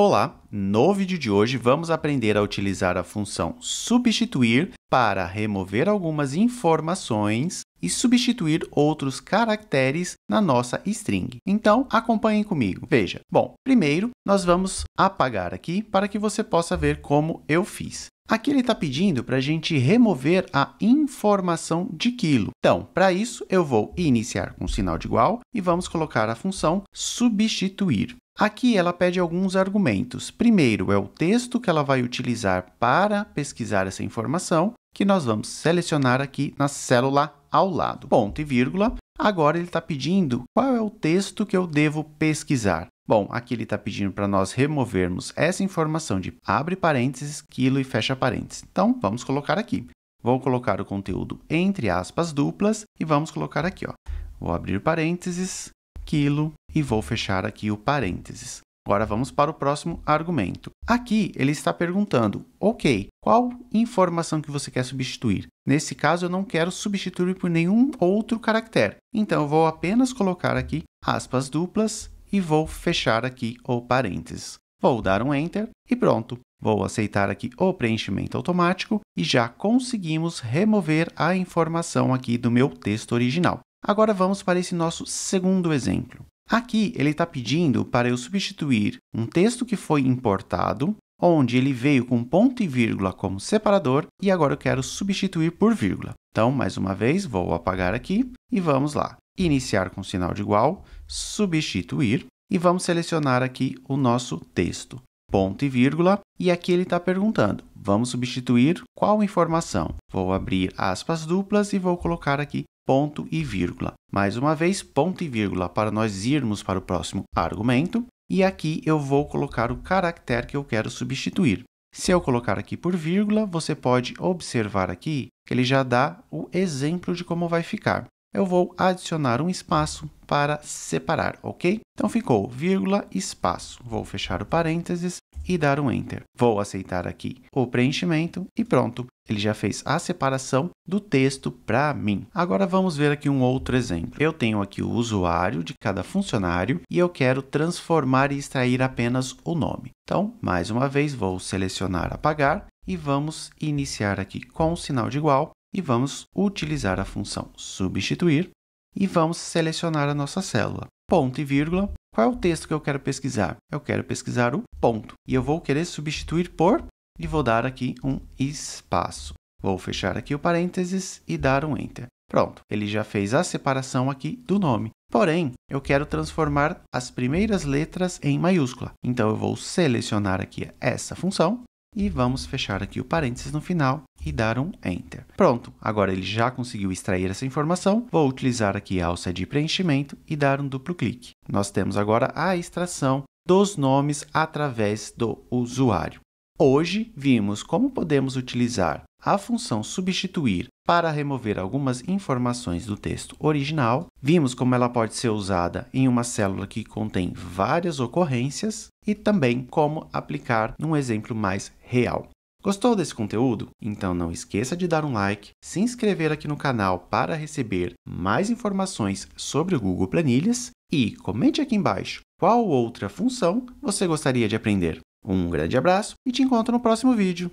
Olá, no vídeo de hoje vamos aprender a utilizar a função substituir para remover algumas informações e substituir outros caracteres na nossa string. Então, acompanhem comigo. Veja. Bom, primeiro nós vamos apagar aqui para que você possa ver como eu fiz. Aqui ele está pedindo para a gente remover a informação de quilo. Então, para isso, eu vou iniciar com o sinal de igual e vamos colocar a função substituir. Aqui ela pede alguns argumentos. Primeiro é o texto que ela vai utilizar para pesquisar essa informação, que nós vamos selecionar aqui na célula ao lado. Ponto e vírgula. Agora ele está pedindo qual é o texto que eu devo pesquisar. Bom, aqui ele está pedindo para nós removermos essa informação de abre parênteses, quilo e fecha parênteses. Então, vamos colocar aqui. Vou colocar o conteúdo entre aspas duplas e vamos colocar aqui, ó. Vou abrir parênteses, aquilo e vou fechar aqui o parênteses. Agora vamos para o próximo argumento. Aqui ele está perguntando: ok, qual informação que você quer substituir? Nesse caso, eu não quero substituir por nenhum outro caractere. Então, eu vou apenas colocar aqui aspas duplas e vou fechar aqui o parênteses. Vou dar um Enter e pronto. Vou aceitar aqui o preenchimento automático e já conseguimos remover a informação aqui do meu texto original. Agora vamos para esse nosso segundo exemplo. Aqui ele está pedindo para eu substituir um texto que foi importado, onde ele veio com ponto e vírgula como separador, e agora eu quero substituir por vírgula. Então, mais uma vez, vou apagar aqui e vamos lá. Iniciar com sinal de igual, substituir, e vamos selecionar aqui o nosso texto, ponto e vírgula, e aqui ele está perguntando, vamos substituir qual informação? Vou abrir aspas duplas e vou colocar aqui ponto e vírgula. Mais uma vez, ponto e vírgula para nós irmos para o próximo argumento. E aqui eu vou colocar o caractere que eu quero substituir. Se eu colocar aqui por vírgula, você pode observar aqui que ele já dá o exemplo de como vai ficar. Eu vou adicionar um espaço para separar, ok? Então ficou vírgula, espaço. Vou fechar o parênteses e dar um Enter. Vou aceitar aqui o preenchimento e pronto. Ele já fez a separação do texto para mim. Agora vamos ver aqui um outro exemplo. Eu tenho aqui o usuário de cada funcionário e eu quero transformar e extrair apenas o nome. Então, mais uma vez, vou selecionar apagar e vamos iniciar aqui com o sinal de igual e vamos utilizar a função substituir e vamos selecionar a nossa célula. Ponto e vírgula. Qual é o texto que eu quero pesquisar? Eu quero pesquisar o ponto e eu vou querer substituir por e vou dar aqui um espaço. Vou fechar aqui o parênteses e dar um Enter. Pronto, ele já fez a separação aqui do nome. Porém, eu quero transformar as primeiras letras em maiúscula. Então, eu vou selecionar aqui essa função e vamos fechar aqui o parênteses no final e dar um Enter. Pronto, agora ele já conseguiu extrair essa informação. Vou utilizar aqui a alça de preenchimento e dar um duplo clique. Nós temos agora a extração dos nomes através do usuário. Hoje vimos como podemos utilizar a função substituir para remover algumas informações do texto original, vimos como ela pode ser usada em uma célula que contém várias ocorrências e também como aplicar num exemplo mais real. Gostou desse conteúdo? Então não esqueça de dar um like, se inscrever aqui no canal para receber mais informações sobre o Google Planilhas e comente aqui embaixo qual outra função você gostaria de aprender. Um grande abraço e te encontro no próximo vídeo.